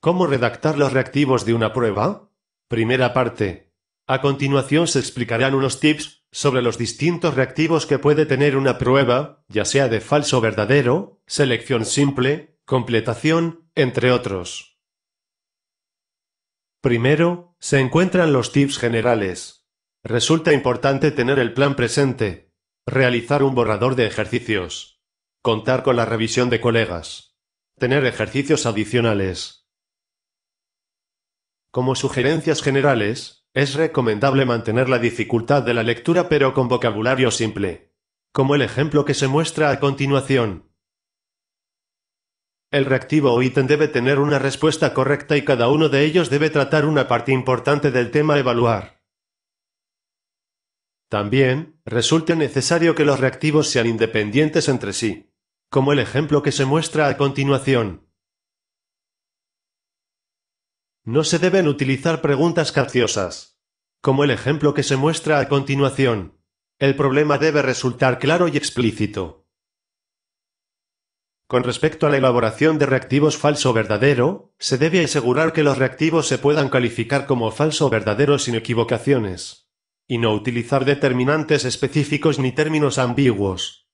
¿Cómo redactar los reactivos de una prueba? Primera parte. A continuación se explicarán unos tips sobre los distintos reactivos que puede tener una prueba, ya sea de falso o verdadero, selección simple, completación, entre otros. Primero, se encuentran los tips generales. Resulta importante tener el plan presente, realizar un borrador de ejercicios, contar con la revisión de colegas, tener ejercicios adicionales, como sugerencias generales, es recomendable mantener la dificultad de la lectura pero con vocabulario simple, como el ejemplo que se muestra a continuación. El reactivo o ítem debe tener una respuesta correcta y cada uno de ellos debe tratar una parte importante del tema a evaluar. También, resulta necesario que los reactivos sean independientes entre sí, como el ejemplo que se muestra a continuación. No se deben utilizar preguntas capciosas. Como el ejemplo que se muestra a continuación. El problema debe resultar claro y explícito. Con respecto a la elaboración de reactivos falso verdadero, se debe asegurar que los reactivos se puedan calificar como falso verdadero sin equivocaciones. Y no utilizar determinantes específicos ni términos ambiguos.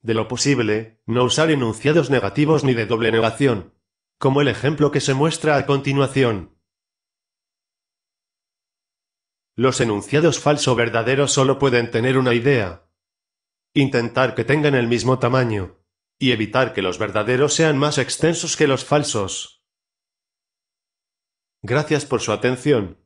De lo posible, no usar enunciados negativos ni de doble negación como el ejemplo que se muestra a continuación. Los enunciados falso verdaderos solo pueden tener una idea. Intentar que tengan el mismo tamaño. Y evitar que los verdaderos sean más extensos que los falsos. Gracias por su atención.